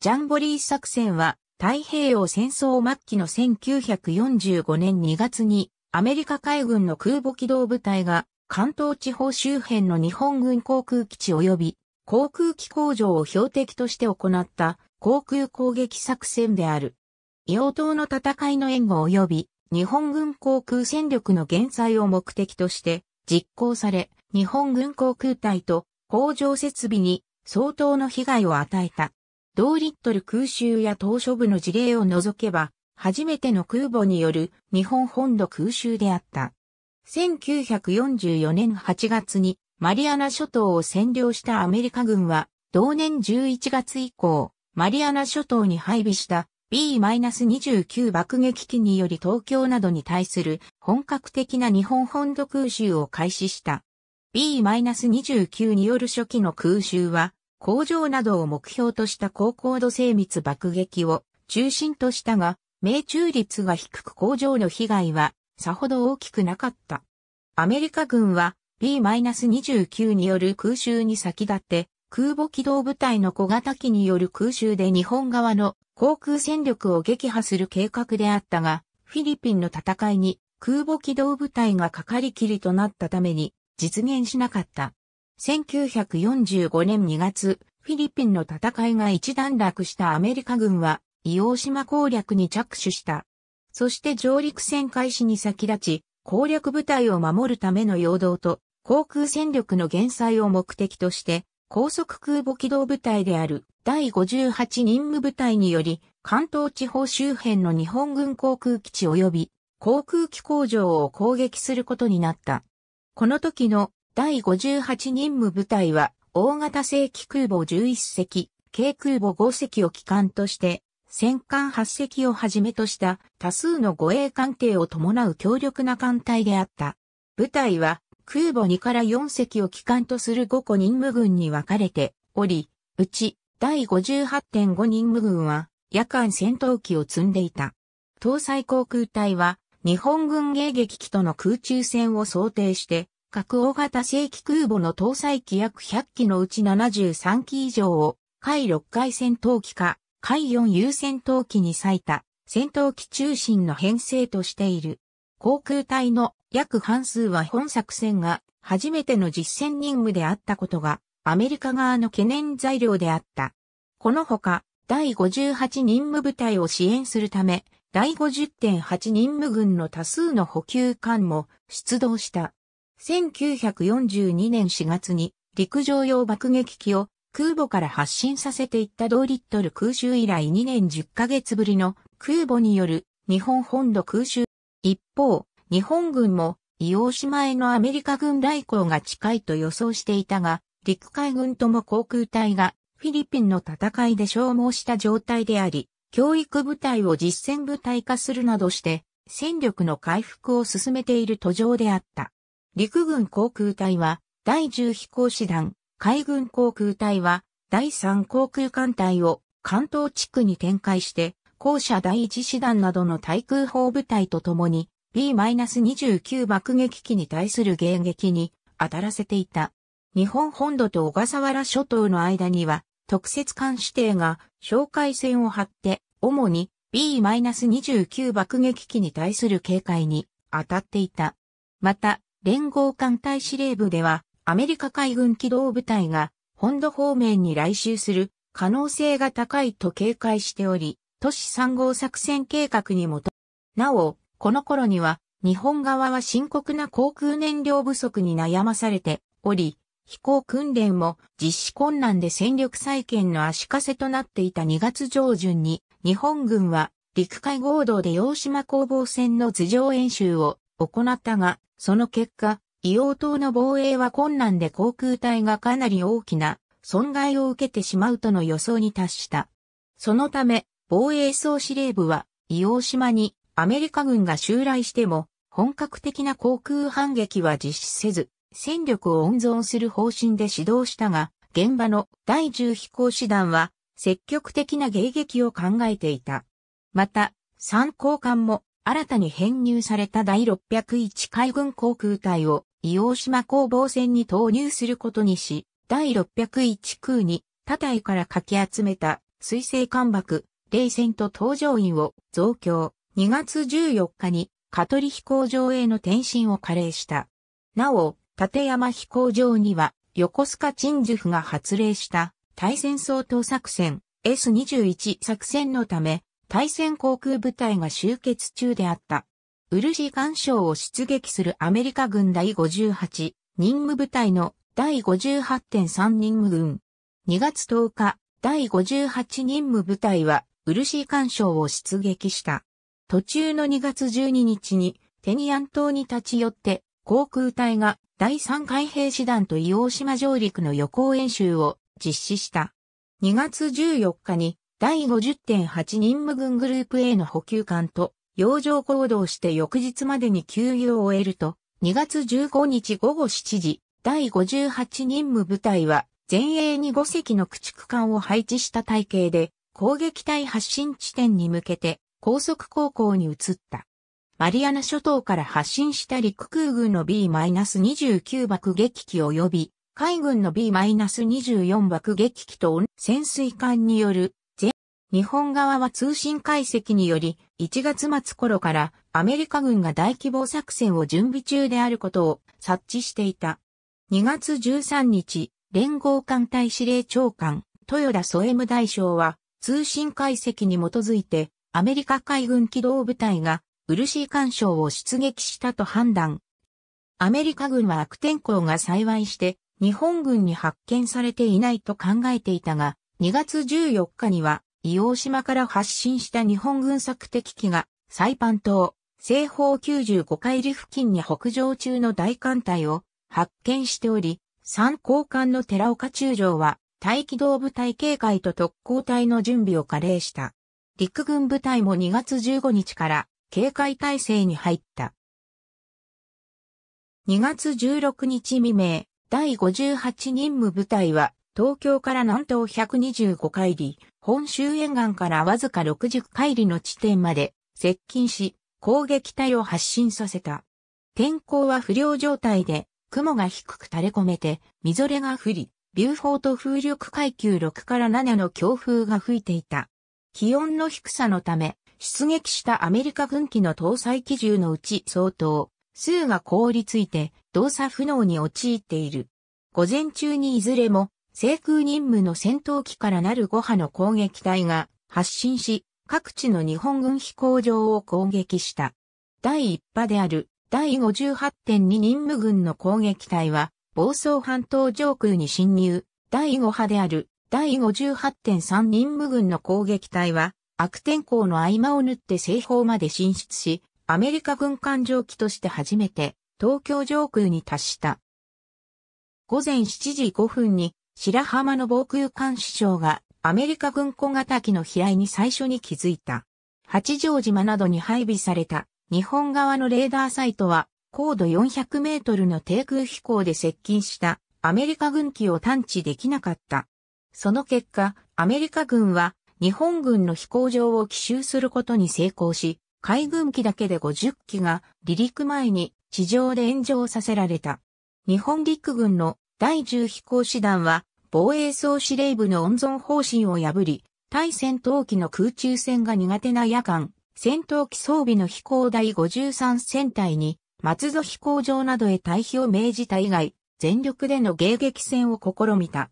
ジャンボリー作戦は太平洋戦争末期の1945年2月にアメリカ海軍の空母機動部隊が関東地方周辺の日本軍航空基地及び航空機工場を標的として行った航空攻撃作戦である。洋黄島の戦いの援護及び日本軍航空戦力の減災を目的として実行され、日本軍航空隊と工場設備に相当の被害を与えた。同リットル空襲や島嶼部の事例を除けば、初めての空母による日本本土空襲であった。1944年8月にマリアナ諸島を占領したアメリカ軍は、同年11月以降、マリアナ諸島に配備した B-29 爆撃機により東京などに対する本格的な日本本土空襲を開始した。B-29 による初期の空襲は工場などを目標とした高高度精密爆撃を中心としたが、命中率が低く工場の被害はさほど大きくなかった。アメリカ軍は B-29 による空襲に先立って空母機動部隊の小型機による空襲で日本側の航空戦力を撃破する計画であったが、フィリピンの戦いに空母機動部隊がかかりきりとなったために実現しなかった。1945年2月、フィリピンの戦いが一段落したアメリカ軍は、伊黄島攻略に着手した。そして上陸戦開始に先立ち、攻略部隊を守るための陽動と、航空戦力の減災を目的として、高速空母機動部隊である第58任務部隊により、関東地方周辺の日本軍航空基地及び航空機工場を攻撃することになった。この時の第58任務部隊は、大型正規空母11隻、軽空母5隻を機関として、戦艦8隻をはじめとした多数の護衛艦艇を伴う強力な艦隊であった。部隊は空母2から4隻を機関とする5個任務軍に分かれており、うち第58.5任務軍は夜間戦闘機を積んでいた。搭載航空隊は日本軍迎撃機との空中戦を想定して核大型正規空母の搭載機約100機のうち73機以上を、海6回戦闘機か、海4優戦闘機に割いた、戦闘機中心の編成としている。航空隊の約半数は本作戦が初めての実戦任務であったことが、アメリカ側の懸念材料であった。このほか、第58任務部隊を支援するため、第50.8任務軍の多数の補給艦も出動した。1942年4月に陸上用爆撃機を空母から発進させていったドーリットル空襲以来2年10ヶ月ぶりの空母による日本本土空襲。一方、日本軍も伊黄島へのアメリカ軍来航が近いと予想していたが、陸海軍とも航空隊がフィリピンの戦いで消耗した状態であり、教育部隊を実戦部隊化するなどして、戦力の回復を進めている途上であった。陸軍航空隊は第10飛行士団、海軍航空隊は第3航空艦隊を関東地区に展開して、校舎第1師団などの対空砲部隊とともに B-29 爆撃機に対する迎撃に当たらせていた。日本本土と小笠原諸島の間には特設艦指定が哨戒線を張って主に B-29 爆撃機に対する警戒に当たっていた。また、連合艦隊司令部では、アメリカ海軍機動部隊が、本土方面に来襲する可能性が高いと警戒しており、都市3号作戦計画にもと、なお、この頃には、日本側は深刻な航空燃料不足に悩まされており、飛行訓練も実施困難で戦力再建の足かせとなっていた2月上旬に、日本軍は陸海合同で洋島攻防戦の図上演習を行ったが、その結果、硫黄島の防衛は困難で航空隊がかなり大きな損害を受けてしまうとの予想に達した。そのため、防衛総司令部は、硫黄島にアメリカ軍が襲来しても、本格的な航空反撃は実施せず、戦力を温存する方針で指導したが、現場の第10飛行士団は、積極的な迎撃を考えていた。また、参考官も新たに編入された第601海軍航空隊を伊黄島攻防戦に投入することにし、第601空に他隊からかき集めた水星艦爆、冷戦と搭乗員を増強、2月14日に香取飛行場への転身を加齢した。なお、立山飛行場には横須賀陳守府が発令した対戦相当作戦 S21 作戦のため対戦航空部隊が集結中であった。ウルシ干礁を出撃するアメリカ軍第58任務部隊の第58.3任務軍。2月10日、第58任務部隊はウルシ干礁を出撃した。途中の2月12日にテニアン島に立ち寄って航空隊が第3海兵師団と硫黄島上陸の予行演習を実施した。2月14日に第50.8任務軍グループ A の補給艦と、洋上行動して翌日までに給油を終えると、2月15日午後7時、第58任務部隊は、前衛に5隻の駆逐艦を配置した体系で、攻撃隊発進地点に向けて、高速航行に移った。マリアナ諸島から発進した陸空軍の B-29 爆撃機及び、海軍の B-24 爆撃機と潜水艦による日本側は通信解析により、1月末頃からアメリカ軍が大規模作戦を準備中であることを察知していた。2月13日、連合艦隊司令長官、豊田添務大将は、通信解析に基づいて、アメリカ海軍機動部隊が、ー干渉を出撃したと判断。アメリカ軍は悪天候が幸いして、日本軍に発見されていないと考えていたが、2月14日には、硫黄島から発進した日本軍作敵機が、サイパン島、西方95海里付近に北上中の大艦隊を発見しており、三高艦の寺岡中将は、大機動部隊警戒と特攻隊の準備を加齢した。陸軍部隊も2月15日から警戒態勢に入った。2月16日未明、第58任務部隊は東京から南東125海里、本州沿岸からわずか60海里の地点まで接近し、攻撃隊を発進させた。天候は不良状態で、雲が低く垂れ込めて、みぞれが降り、ビューフォート風力階級6から7の強風が吹いていた。気温の低さのため、出撃したアメリカ軍機の搭載機銃のうち相当、数が凍りついて動作不能に陥っている。午前中にいずれも制空任務の戦闘機からなる5波の攻撃隊が発進し、各地の日本軍飛行場を攻撃した。第1波である第58.2任務軍の攻撃隊は、房総半島上空に侵入。第5波である第58.3任務軍の攻撃隊は、悪天候の合間を縫って西方まで進出し、アメリカ軍艦上機として初めて東京上空に達した。午前7時5分に白浜の防空艦視庁がアメリカ軍小型機の飛来に最初に気づいた。八丈島などに配備された日本側のレーダーサイトは高度400メートルの低空飛行で接近したアメリカ軍機を探知できなかった。その結果、アメリカ軍は日本軍の飛行場を奇襲することに成功し、海軍機だけで50機が離陸前に地上で炎上させられた。日本陸軍の第10飛行士団は防衛総司令部の温存方針を破り、対戦闘機の空中戦が苦手な夜間、戦闘機装備の飛行第53戦隊に、松戸飛行場などへ退避を命じた以外、全力での迎撃戦を試みた。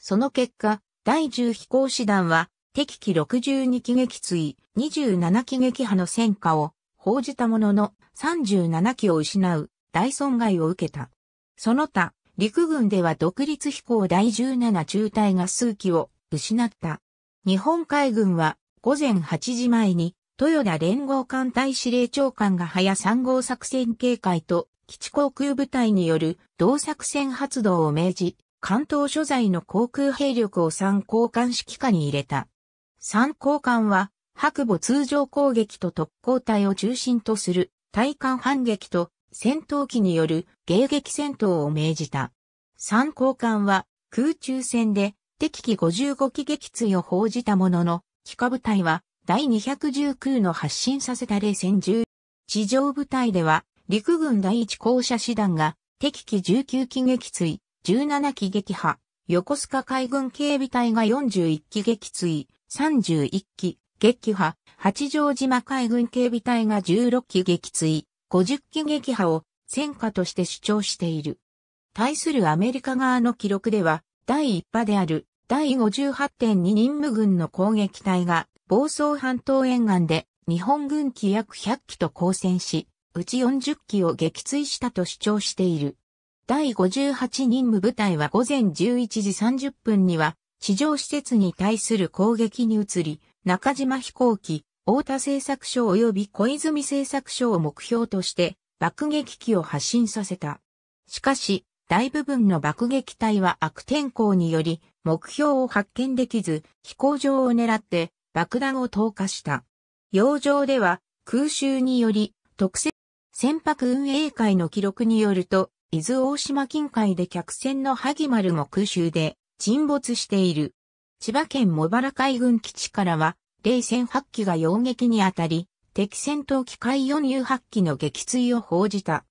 その結果、第10飛行師団は、敵機62機撃墜、27機撃破の戦果を報じたものの、37機を失う、大損害を受けた。その他、陸軍では独立飛行第17中隊が数機を失った。日本海軍は午前8時前に豊田連合艦隊司令長官が早3号作戦警戒と基地航空部隊による同作戦発動を命じ、関東所在の航空兵力を3交換指揮下に入れた。3交換は白母通常攻撃と特攻隊を中心とする対艦反撃と戦闘機による迎撃戦闘を命じた。三考艦は空中戦で敵機55機撃墜を報じたものの、機下部隊は第2 1空の発進させた冷戦10。地上部隊では陸軍第一校舎師団が敵機19機撃墜、17機撃破、横須賀海軍警備隊が41機撃墜、31機撃破、八丈島海軍警備隊が16機撃墜、50機撃破を戦果として主張している。対するアメリカ側の記録では、第1波である第58.2任務軍の攻撃隊が暴走半島沿岸で日本軍機約100機と交戦し、うち40機を撃墜したと主張している。第58任務部隊は午前11時30分には、地上施設に対する攻撃に移り、中島飛行機太田製作所及び小泉製作所を目標として爆撃機を発進させた。しかし、大部分の爆撃隊は悪天候により目標を発見できず飛行場を狙って爆弾を投下した。洋上では空襲により特設船舶運営会の記録によると、伊豆大島近海で客船の萩丸も空襲で沈没している。千葉県茂原海軍基地からは冷戦8機が洋撃にあたり、敵戦闘機海4 u 発機の撃墜を報じた。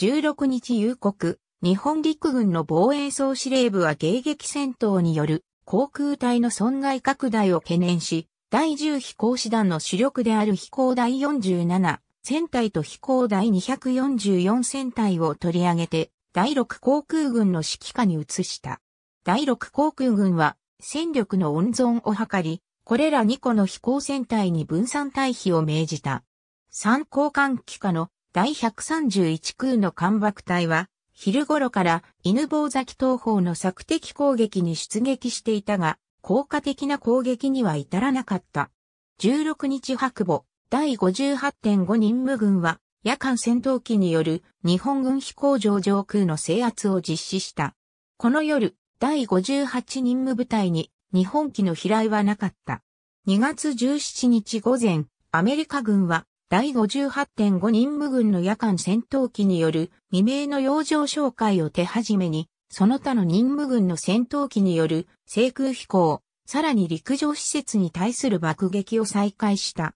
16日夕刻、日本陸軍の防衛総司令部は迎撃戦闘による航空隊の損害拡大を懸念し、第10飛行師団の主力である飛行第47戦隊と飛行第244戦隊を取り上げて、第6航空軍の指揮下に移した。第6航空軍は戦力の温存を図り、これら2個の飛行船体に分散退避を命じた。三交換機下の第131空の艦爆隊は、昼頃から犬坊崎東方の索敵攻撃に出撃していたが、効果的な攻撃には至らなかった。16日白母、第58.5任務軍は、夜間戦闘機による日本軍飛行場上空の制圧を実施した。この夜、第58任務部隊に日本機の飛来はなかった。2月17日午前、アメリカ軍は第58.5任務軍の夜間戦闘機による未明の洋上哨戒を手始めに、その他の任務軍の戦闘機による制空飛行、さらに陸上施設に対する爆撃を再開した。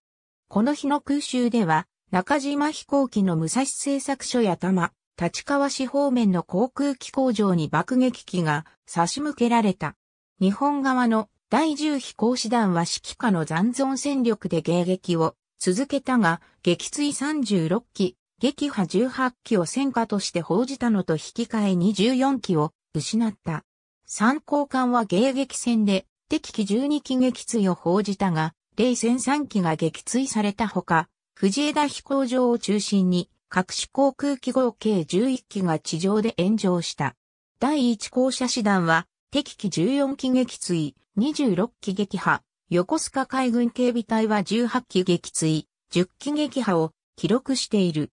この日の空襲では、中島飛行機の武蔵製作所や多摩、立川市方面の航空機工場に爆撃機が差し向けられた。日本側の第10飛行士団は指揮下の残存戦力で迎撃を続けたが、撃墜36機、撃破18機を戦果として報じたのと引き換えに14機を失った。参考艦は迎撃戦で敵機12機撃墜を報じたが、冷戦3機が撃墜されたほか、藤枝飛行場を中心に各種航空機合計11機が地上で炎上した。第1校舎師団は敵機14機撃墜、26機撃破、横須賀海軍警備隊は18機撃墜、10機撃破を記録している。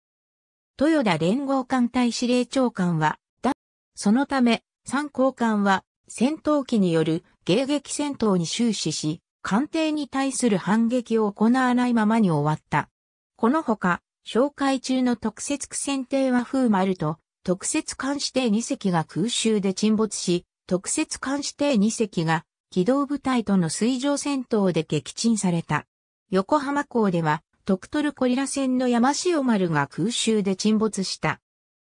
豊田連合艦隊司令長官は、だ、そのため、参考官は、戦闘機による迎撃戦闘に終始し、艦艇に対する反撃を行わないままに終わった。このほか、紹介中の特設苦戦艇は風丸と、特設艦指定2隻が空襲で沈没し、特設監視艇2隻が機動部隊との水上戦闘で撃沈された。横浜港では、トクトルコリラ船の山潮丸が空襲で沈没した。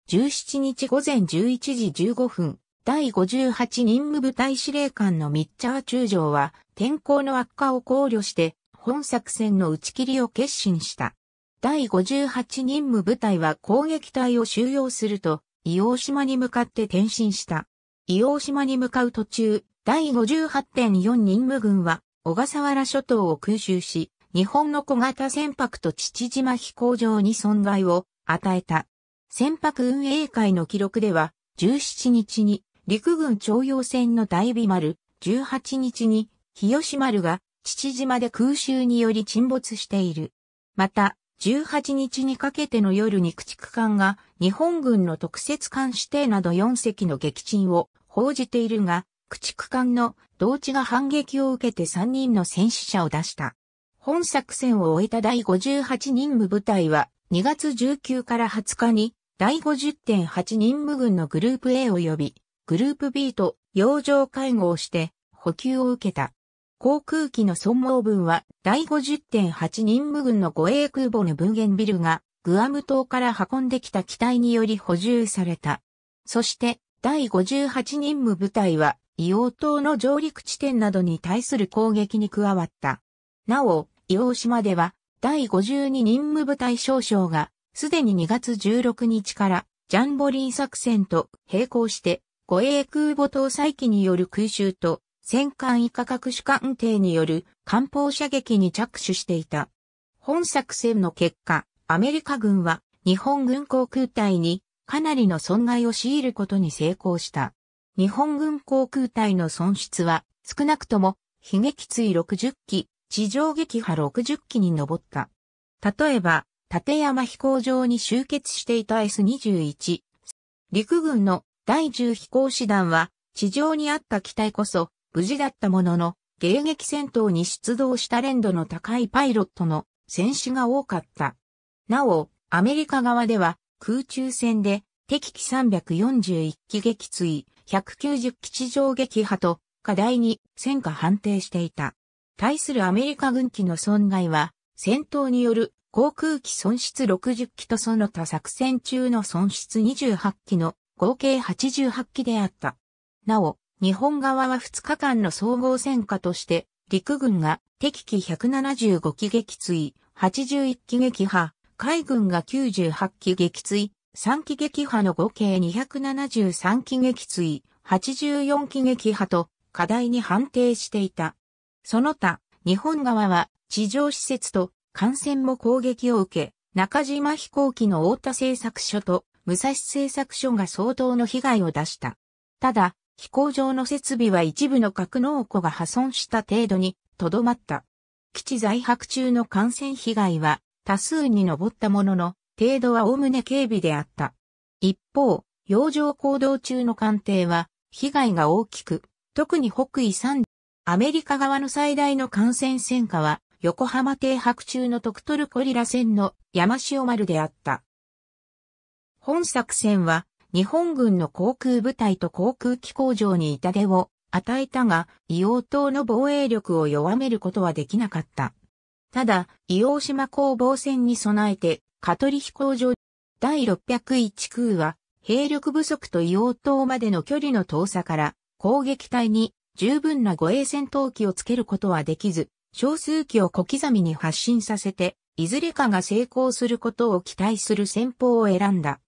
17日午前11時15分、第58任務部隊司令官のミッチャー中将は、天候の悪化を考慮して、本作戦の打ち切りを決心した。第58任務部隊は攻撃隊を収容すると、伊黄島に向かって転進した。伊黄島に向かう途中、第58.4任務軍は、小笠原諸島を空襲し、日本の小型船舶と父島飛行場に損害を与えた。船舶運営会の記録では、17日に陸軍徴用船の大美丸、18日に日吉丸が父島で空襲により沈没している。また、18日にかけての夜に駆逐艦が日本軍の特設艦指定など4隻の撃沈を報じているが、駆逐艦の同地が反撃を受けて3人の戦死者を出した。本作戦を終えた第58任務部隊は2月19から20日に第50.8任務軍のグループ A 呼びグループ B と洋上会合をして補給を受けた。航空機の損耗分は第50.8任務軍の護衛空母のブーゲンビルがグアム島から運んできた機体により補充された。そして第58任務部隊は硫黄島の上陸地点などに対する攻撃に加わった。なお、硫黄島では第52任務部隊少将がすでに2月16日からジャンボリー作戦と並行して護衛空母搭載機による空襲と戦艦以下各種艦艇による艦砲射撃に着手していた。本作戦の結果、アメリカ軍は日本軍航空隊にかなりの損害を強いることに成功した。日本軍航空隊の損失は少なくとも悲劇追60機、地上撃破60機に上った。例えば、立山飛行場に集結していた S21。陸軍の第10飛行士団は地上にあった機体こそ無事だったものの、迎撃戦闘に出動した連度の高いパイロットの戦死が多かった。なお、アメリカ側では空中戦で敵機341機撃墜、190機地上撃破と課題に戦果判定していた。対するアメリカ軍機の損害は、戦闘による航空機損失60機とその他作戦中の損失28機の合計88機であった。なお、日本側は2日間の総合戦果として、陸軍が敵機175機撃墜、81機撃破、海軍が98機撃墜、3機撃破の合計273機撃墜、84機撃破と課題に判定していた。その他、日本側は地上施設と艦船も攻撃を受け、中島飛行機の大田製作所と武蔵製作所が相当の被害を出した。ただ、飛行場の設備は一部の格納庫が破損した程度にとどまった。基地在泊中の感染被害は多数に上ったものの、程度は概ね軽微であった。一方、洋上行動中の艦艇は、被害が大きく、特に北緯3、アメリカ側の最大の感染戦火は、横浜停泊中のトクトルコリラ船の山潮丸であった。本作戦は、日本軍の航空部隊と航空機工場に痛手を与えたが、伊王島の防衛力を弱めることはできなかった。ただ、伊王島攻防戦に備えて、ト取飛行場第601空は、兵力不足と伊王島までの距離の遠さから、攻撃隊に十分な護衛戦闘機をつけることはできず、少数機を小刻みに発進させて、いずれかが成功することを期待する戦法を選んだ。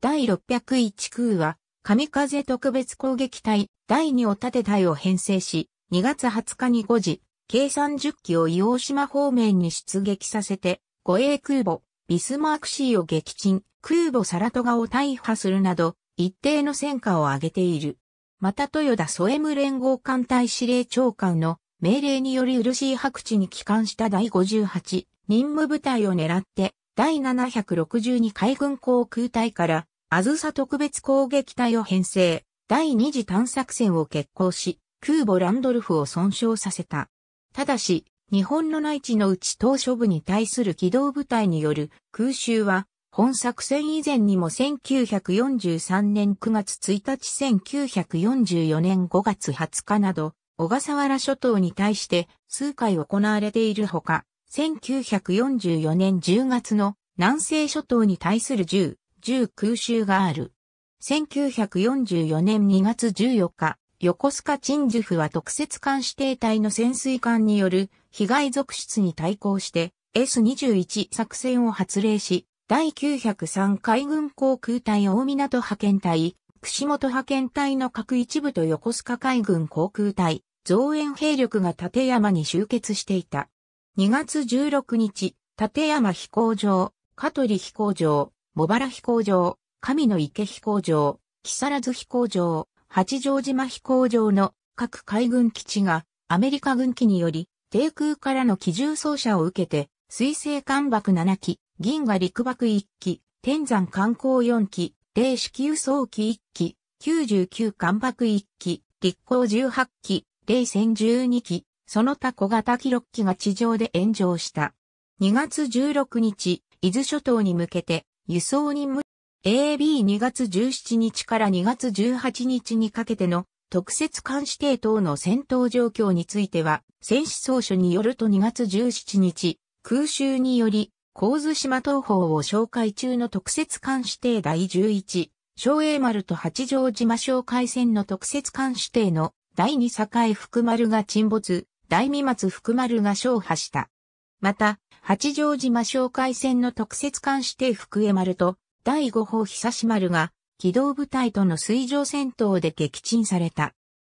第601空は、神風特別攻撃隊第2を盾隊を編成し、2月20日に5時、計30機を伊黄島方面に出撃させて、護衛空母、ビスマークーを撃沈、空母サラトガを大破するなど、一定の戦果を上げている。また豊田ソエム連合艦隊司令長官の命令により漆白地に帰還した第58任務部隊を狙って第762海軍航空隊から、あずさ特別攻撃隊を編成、第二次探索戦を決行し、空母ランドルフを損傷させた。ただし、日本の内地のうち島初部に対する機動部隊による空襲は、本作戦以前にも1943年9月1日1944年5月20日など、小笠原諸島に対して数回行われているほか、1944年10月の南西諸島に対する銃、銃空襲がある。1944年2月14日、横須賀鎮守府は特設艦指定隊の潜水艦による被害続出に対抗して S21 作戦を発令し、第903海軍航空隊大港派遣隊、串本派遣隊の各一部と横須賀海軍航空隊、増援兵力が立山に集結していた。2月16日、立山飛行場、香取飛行場、茂原飛行場、神の池飛行場、木更津飛行場、八丈島飛行場の各海軍基地がアメリカ軍機により低空からの機銃操射を受けて水星艦爆7機、銀河陸爆1機、天山観光4機、霊子輸早機1機、99艦爆1機、立港18機、霊戦12機、その他小型記録機が地上で炎上した。2月16日、伊豆諸島に向けて輸送任務 AB2 月17日から2月18日にかけての特設監視艇等の戦闘状況については、戦死総書によると2月17日、空襲により、神津島東方を紹介中の特設監視艇第11、昭栄丸と八丈島紹介船の特設監視艇の第2境福丸が沈没、大見松福丸が勝破した。また、八丈島紹介船の特設艦指定福江丸と、第五砲久し丸が、機動部隊との水上戦闘で撃沈された。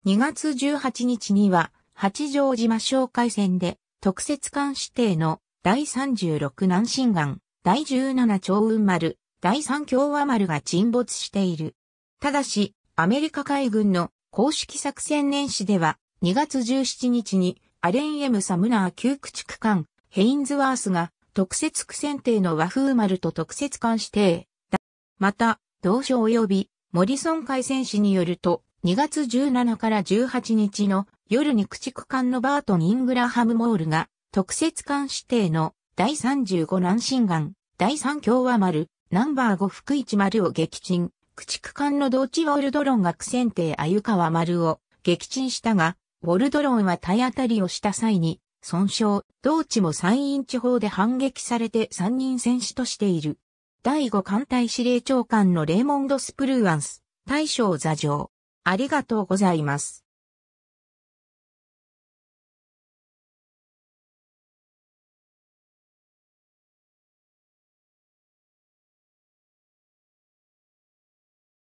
2月18日には、八丈島紹介船で、特設艦指定の第36南進岩、第17長雲丸、第3京和丸が沈没している。ただし、アメリカ海軍の公式作戦年始では、2月17日にアレン・エム・サムナー旧駆逐艦ヘインズワースが特設区選定の和風丸と特設艦指定。また、同省及びモリソン海戦士によると、2月17から18日の夜に駆逐艦のバートン・イングラハム・モールが特設艦指定の第35南進岸、第3共和丸、ナンバー5福一丸を撃沈、駆逐艦の同地ウォールドロンが苦戦艇鮎川丸を撃沈したが、ボルドロンは体当たりをした際に、損傷、同地も山陰地方で反撃されて3人戦死としている。第5艦隊司令長官のレーモンド・スプルーアンス、大将座上。ありがとうございます。